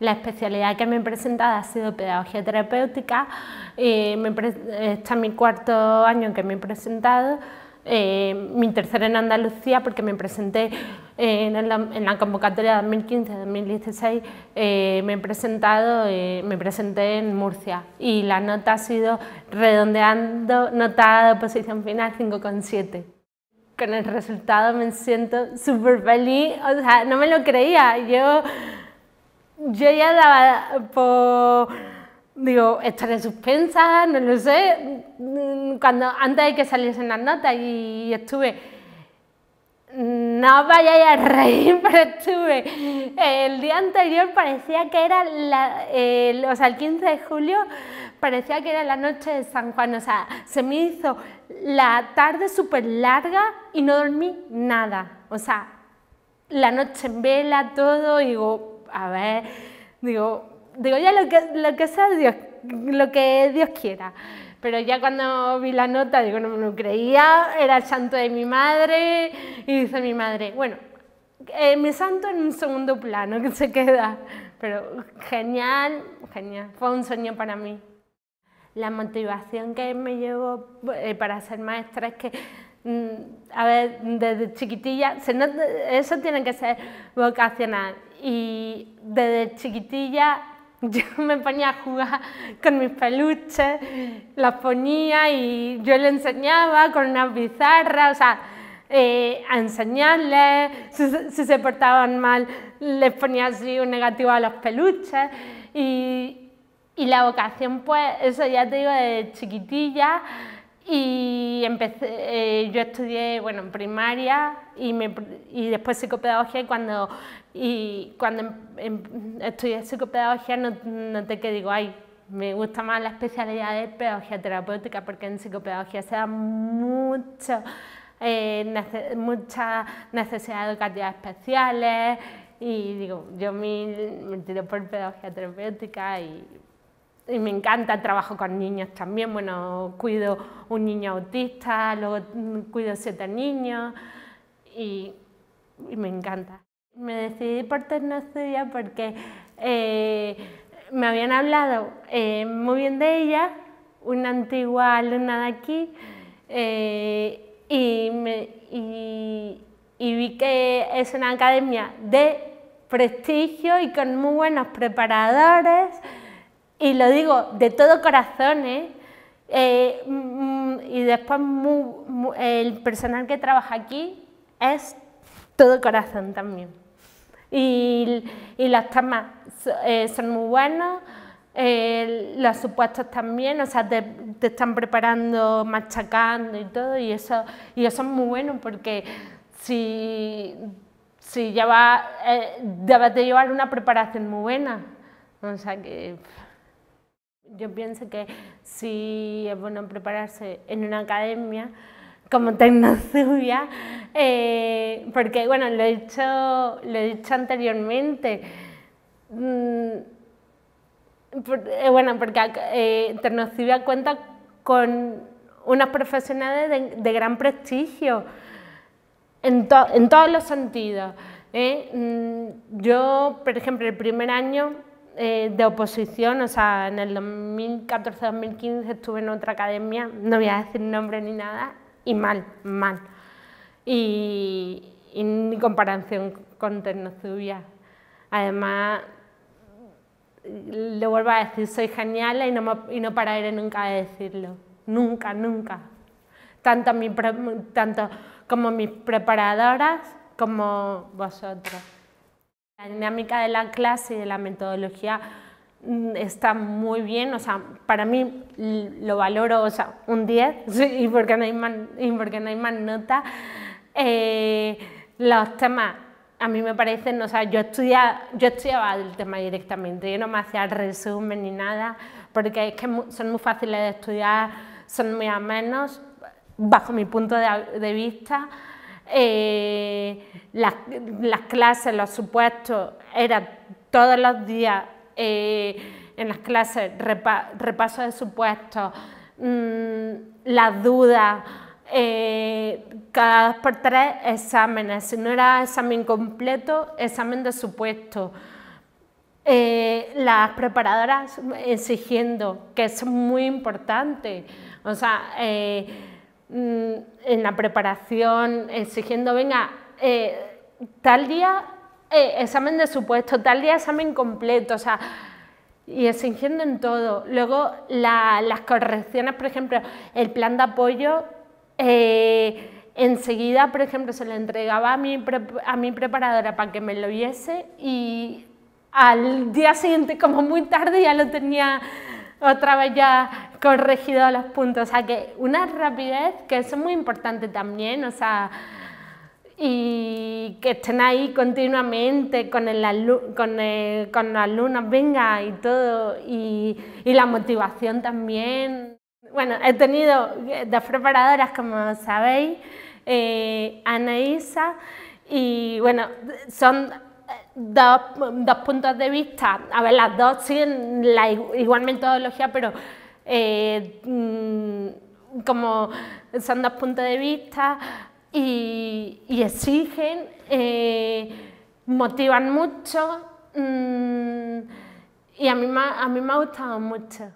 La especialidad que me he presentado ha sido pedagogía terapéutica. Eh, me está mi cuarto año que me he presentado. Eh, mi tercera en Andalucía porque me presenté en la, convocatoria 2015-2016, eh, me, he presentado, me presenté en Murcia y la nota ha sido redondeando, nota de posición final 5,7. Con el resultado me siento súper feliz, o sea, no me lo creía, yo yo ya daba por pues, estar en suspensa, no lo sé, cuando, antes de que saliesen las notas y estuve, no vayáis a reír, pero estuve, el día anterior parecía que era, la, o sea, el 15 de julio parecía que era la noche de San Juan, o sea, se me hizo la tarde súper larga y no dormí nada, o sea, la noche en vela, todo, y digo, a ver, digo, digo ya lo que, lo que sea lo que Dios quiera. Pero ya cuando vi la nota, digo, no me lo creía, era el santo de mi madre, y dice mi madre, bueno, eh, mi santo en un segundo plano que se queda, pero genial, genial, fue un sueño para mí. La motivación que me llevó eh, para ser maestra es que Mm, a ver, desde chiquitilla, eso tiene que ser vocacional. Y desde chiquitilla yo me ponía a jugar con mis peluches, los ponía y yo le enseñaba con una bizarras, o sea, eh, a enseñarles, si, se portaban mal les ponía así un negativo a los peluches y, y la vocación pues, eso ya te digo, desde chiquitilla y empecé, eh, yo estudié bueno, en primaria y, me, y después psicopedagogía y cuando, y cuando em, em, estudié psicopedagogía no, noté que digo, ay, me gusta más la especialidad de pedagogía terapéutica porque en psicopedagogía se da mucho, eh, educativas mucha necesidad especiales y digo, yo me, me tiro por pedagogía terapéutica y y me encanta trabajo con niños también. Bueno, cuido un niño autista, luego mm, cuido siete niños y, y me encanta. Me decidí por día porque eh, me habían hablado eh, muy bien de ella, una antigua alumna de aquí, eh, y, y vi que es una academia de prestigio y con muy buenos preparadores y lo digo de todo corazón, ¿eh? Eh, mm, mm, y después el personal que trabaja aquí es todo corazón también. Y, y las temas eh, son muy buenas, los supuestos también, o sea, te, están preparando, machacando y todo, y eso, y eso es muy bueno porque si, si vas debes de llevar una preparación muy buena, o sea que... Yo pienso que sí es bueno prepararse en una academia como Tecnosubia, eh, porque bueno, lo he dicho, he anteriormente. Mm, eh, bueno, porque eh, cuenta con unas profesionales de, gran prestigio en, todos los sentidos. Mm, yo, por ejemplo, el primer año eh, de oposición, o sea, en el 2014-2015 estuve en otra academia, no voy a decir nombre ni nada, y mal, mal. Y, en ni comparación con Tecnozubia. Además, le vuelvo a decir, soy genial y no, me, y no pararé nunca de decirlo. Nunca, nunca. Tanto, mi, tanto como mis preparadoras como vosotros. La dinámica de la clase y de la metodología mm, está muy bien, o sea, para mí lo valoro, o sea, un 10, y porque no hay más, y porque nota. Eh, los temas a mí me parecen, o sea, yo, estudia, yo estudiaba el tema directamente, yo no me hacía resumen ni nada, porque es que son muy fáciles de estudiar, son muy amenos, bajo mi punto de vista. Eh, las, clases, los supuestos, eran todos los días eh, en las clases repaso de supuestos, mm, las dudas, eh, cada dos por tres exámenes, si no era examen completo, examen de supuestos. las preparadoras exigiendo, que es muy importante, o sea, Mm, en la preparación, exigiendo, venga, eh, tal día eh, examen de supuesto, tal día examen completo, o sea, y exigiendo en todo. Luego las correcciones, por ejemplo, el plan de apoyo, eh, enseguida, por ejemplo, se le entregaba a mi, a mi preparadora para que me lo viese y al día siguiente, como muy tarde, ya lo tenía otra vez ya corregido los puntos. O sea, que una rapidez que eso es muy importante también, o sea, y que estén ahí continuamente con el, con, con, los alumnos, venga, y todo, y, la motivación también. Bueno, he tenido dos preparadoras, como sabéis, eh, Ana y bueno, son dos, puntos de vista. A ver, las dos siguen la igual metodología, pero eh, mm, como son dos puntos de vista y, exigen, eh, motivan mucho mm, y a mí, a mí me ha gustado mucho.